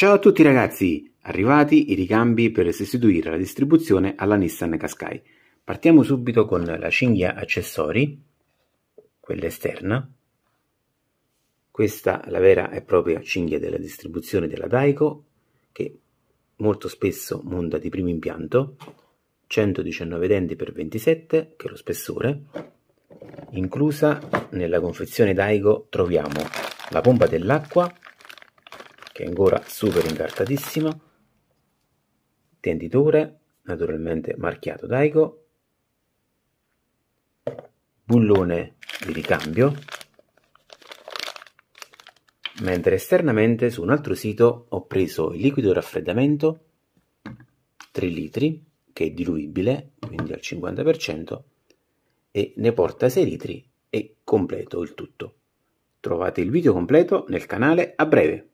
Ciao a tutti ragazzi! Arrivati i ricambi per sostituire la distribuzione alla Nissan Qashqai. Partiamo subito con la cinghia accessori, quella esterna. Questa la vera e propria cinghia della distribuzione della Daiko, che molto spesso monta di primo impianto, 119 denti x 27, che è lo spessore. Inclusa nella confezione Daigo troviamo la pompa dell'acqua che è ancora super incartatissimo tenditore naturalmente marchiato Daigo bullone di ricambio mentre esternamente su un altro sito ho preso il liquido raffreddamento 3 litri che è diluibile quindi al 50% e ne porta 6 litri e completo il tutto. Trovate il video completo nel canale a breve.